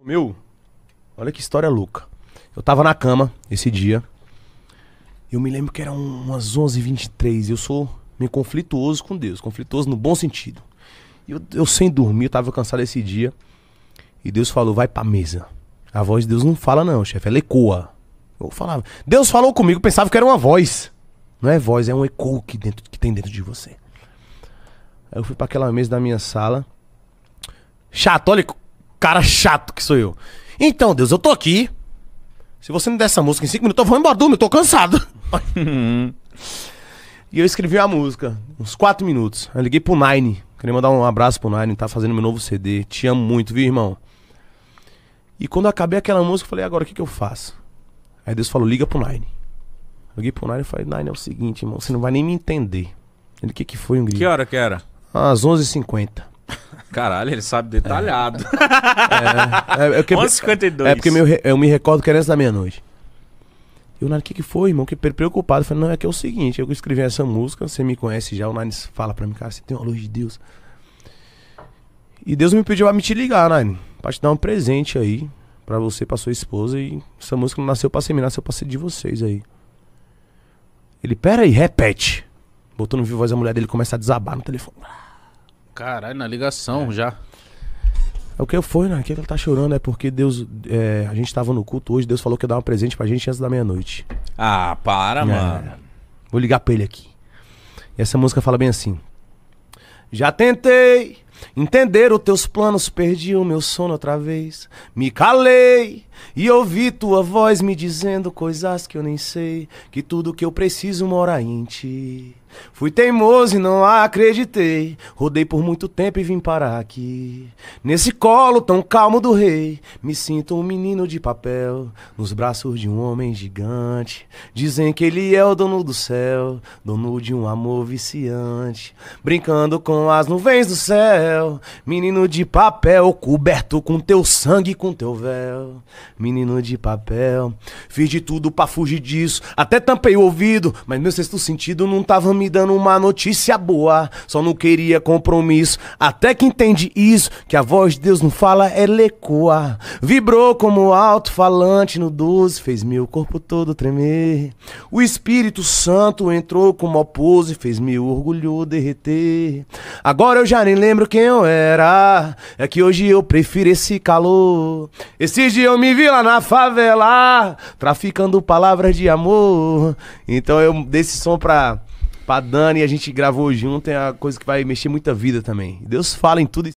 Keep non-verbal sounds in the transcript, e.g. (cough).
Meu, olha que história louca. Eu tava na cama esse dia. Eu me lembro que era um, umas 11h23. Eu sou meio conflituoso com Deus, conflituoso no bom sentido. Eu, eu sem dormir, eu tava cansado esse dia. E Deus falou: vai pra mesa. A voz de Deus não fala, não, chefe, é ela ecoa. Eu falava: Deus falou comigo, pensava que era uma voz. Não é voz, é um eco que, dentro, que tem dentro de você. Aí eu fui para aquela mesa da minha sala. Chato, olha, cara chato que sou eu. Então, Deus, eu tô aqui. Se você me der essa música em cinco minutos, eu vou embora, Dume, eu tô cansado. (laughs) e eu escrevi a música, uns quatro minutos. Eu liguei pro Nine. Queria mandar um abraço pro Nine, tá fazendo meu novo CD. Te amo muito, viu, irmão? E quando eu acabei aquela música, eu falei, agora o que, que eu faço? Aí Deus falou, liga pro Nine. Eu liguei pro Nine e falei, Nine, é o seguinte, irmão, você não vai nem me entender. Ele, o que, que foi, um grito? Que hora que era? Às 11h50. Caralho, ele sabe detalhado. É, é, é, 11h52. É porque meu, eu me recordo que era antes da meia-noite. E o Nani, o que, que foi, irmão? Que preocupado. Eu falei, não, é que é o seguinte, eu escrevi essa música, você me conhece já, o Nani fala pra mim, cara, você tem uma luz de Deus. E Deus me pediu pra me te ligar, Nani, pra te dar um presente aí, pra você, pra sua esposa, e essa música não nasceu pra seminar, minha, nasceu pra ser de vocês aí. Ele, pera aí, repete. Botou no vivo a voz da mulher dele começa a desabar no telefone. Caralho, na ligação é. já. É o que foi, né? O é que ele tá chorando é porque Deus. É, a gente tava no culto hoje, Deus falou que ia dar um presente pra gente antes da meia-noite. Ah, para, é. mano. Vou ligar pra ele aqui. E essa música fala bem assim. Já tentei Entender os teus planos, perdi o meu sono outra vez. Me calei e ouvi tua voz me dizendo coisas que eu nem sei. Que tudo que eu preciso mora em ti. Fui teimoso e não acreditei. Rodei por muito tempo e vim parar aqui. Nesse colo tão calmo do rei, me sinto um menino de papel, nos braços de um homem gigante. Dizem que ele é o dono do céu, dono de um amor viciante, brincando com as nuvens do céu céu, menino de papel, coberto com teu sangue, com teu véu, menino de papel. Fiz de tudo para fugir disso, até tampei o ouvido, mas meu sexto sentido não tava me dando uma notícia boa, só não queria compromisso. Até que entende isso, que a voz de Deus não fala, ela ecoa. Vibrou como alto-falante no 12, fez meu corpo todo tremer. O Espírito Santo entrou como oposo e fez meu orgulho derreter. Agora eu já nem lembro quem quem eu era. É que hoje eu prefiro esse calor. Esses dias eu me vi lá na favela, traficando palavras de amor. Então eu dei esse som pra, pra Dani, a gente gravou junto. É uma coisa que vai mexer muita vida também. Deus fala em tudo.